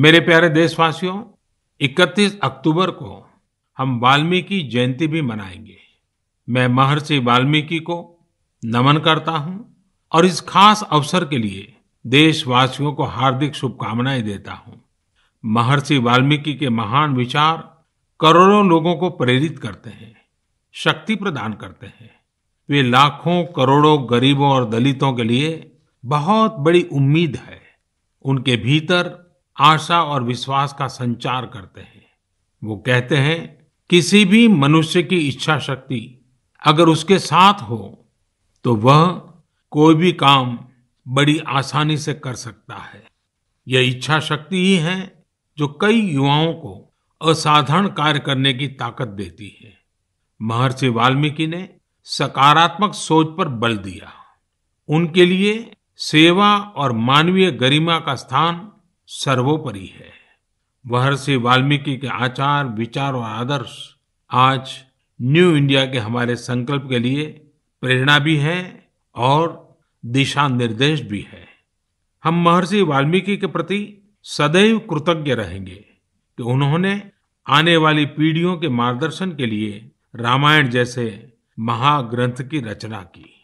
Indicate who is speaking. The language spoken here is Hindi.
Speaker 1: मेरे प्यारे देशवासियों 31 अक्टूबर को हम वाल्मीकि जयंती भी मनाएंगे मैं महर्षि वाल्मीकि को नमन करता हूं और इस खास अवसर के लिए देशवासियों को हार्दिक शुभकामनाएं देता हूं महर्षि वाल्मीकि के महान विचार करोड़ों लोगों को प्रेरित करते हैं शक्ति प्रदान करते हैं वे लाखों करोड़ों गरीबों और दलितों के लिए बहुत बड़ी उम्मीद है उनके भीतर आशा और विश्वास का संचार करते हैं वो कहते हैं किसी भी मनुष्य की इच्छा शक्ति अगर उसके साथ हो तो वह कोई भी काम बड़ी आसानी से कर सकता है यह इच्छा शक्ति ही है जो कई युवाओं को असाधारण कार्य करने की ताकत देती है महर्षि वाल्मीकि ने सकारात्मक सोच पर बल दिया उनके लिए सेवा और मानवीय गरिमा का स्थान सर्वोपरि है महर्षि वाल्मीकि के आचार विचार और आदर्श आज न्यू इंडिया के हमारे संकल्प के लिए प्रेरणा भी है और दिशा निर्देश भी है हम महर्षि वाल्मीकि के प्रति सदैव कृतज्ञ रहेंगे कि उन्होंने आने वाली पीढ़ियों के मार्गदर्शन के लिए रामायण जैसे महाग्रंथ की रचना की